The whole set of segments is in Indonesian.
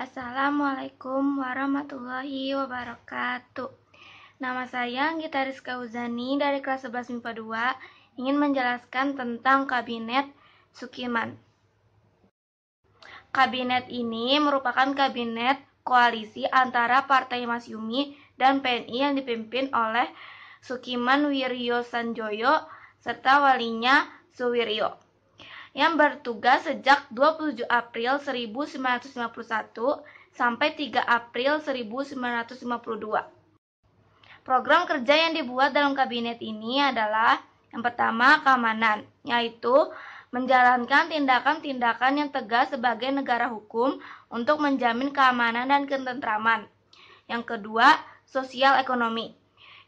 Assalamualaikum warahmatullahi wabarakatuh. Nama saya Gitaris Kauzani dari kelas 11 MIPA 2 ingin menjelaskan tentang kabinet Sukiman. Kabinet ini merupakan kabinet koalisi antara Partai Mas Yumi dan PNI yang dipimpin oleh Sukiman Wiryo Sanjoyo serta walinya Suwiryo yang bertugas sejak 27 April 1951 sampai 3 April 1952. Program kerja yang dibuat dalam kabinet ini adalah yang pertama keamanan, yaitu menjalankan tindakan-tindakan yang tegas sebagai negara hukum untuk menjamin keamanan dan ketentraman. Yang kedua, sosial ekonomi,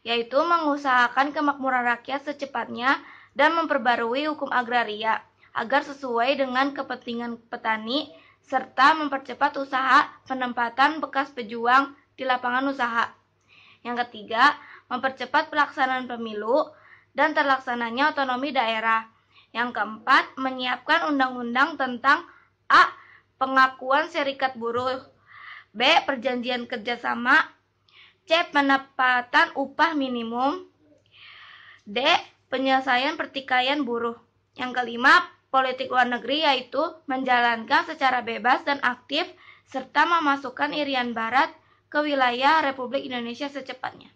yaitu mengusahakan kemakmuran rakyat secepatnya dan memperbarui hukum agraria agar sesuai dengan kepentingan petani serta mempercepat usaha penempatan bekas pejuang di lapangan usaha. Yang ketiga, mempercepat pelaksanaan pemilu dan terlaksananya otonomi daerah. Yang keempat, menyiapkan undang-undang tentang A. Pengakuan serikat buruh B. Perjanjian kerjasama C. Penempatan upah minimum D. Penyelesaian pertikaian buruh Yang kelima, politik luar negeri yaitu menjalankan secara bebas dan aktif serta memasukkan Irian Barat ke wilayah Republik Indonesia secepatnya.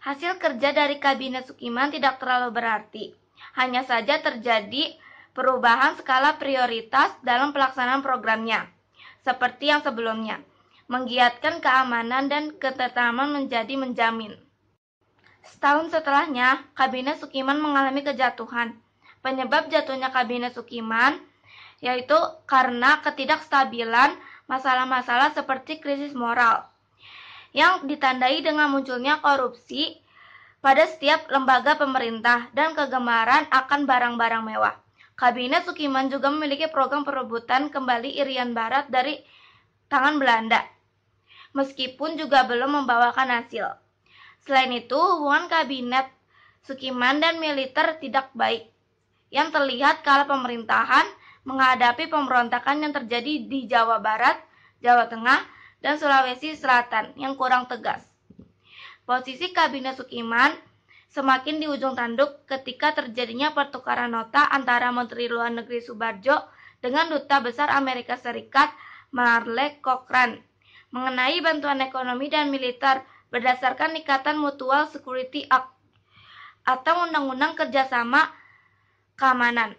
Hasil kerja dari Kabinet Sukiman tidak terlalu berarti, hanya saja terjadi perubahan skala prioritas dalam pelaksanaan programnya, seperti yang sebelumnya, menggiatkan keamanan dan ketetaman menjadi menjamin. Setahun setelahnya, Kabinet Sukiman mengalami kejatuhan Penyebab jatuhnya kabinet Sukiman yaitu karena ketidakstabilan masalah-masalah seperti krisis moral yang ditandai dengan munculnya korupsi pada setiap lembaga pemerintah dan kegemaran akan barang-barang mewah. Kabinet Sukiman juga memiliki program perebutan kembali Irian Barat dari tangan Belanda, meskipun juga belum membawakan hasil. Selain itu, hubungan kabinet Sukiman dan militer tidak baik yang terlihat kala pemerintahan menghadapi pemberontakan yang terjadi di Jawa Barat, Jawa Tengah, dan Sulawesi Selatan yang kurang tegas. Posisi Kabinet Sukiman semakin di ujung tanduk ketika terjadinya pertukaran nota antara Menteri Luar Negeri Subarjo dengan Duta Besar Amerika Serikat Marle Cochran mengenai bantuan ekonomi dan militer berdasarkan Ikatan Mutual Security Act atau Undang-Undang Kerjasama keamanan.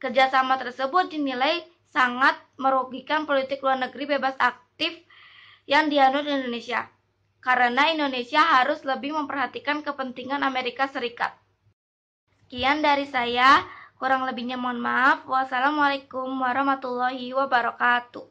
Kerjasama tersebut dinilai sangat merugikan politik luar negeri bebas aktif yang dianut Indonesia, karena Indonesia harus lebih memperhatikan kepentingan Amerika Serikat. Sekian dari saya, kurang lebihnya mohon maaf. Wassalamualaikum warahmatullahi wabarakatuh.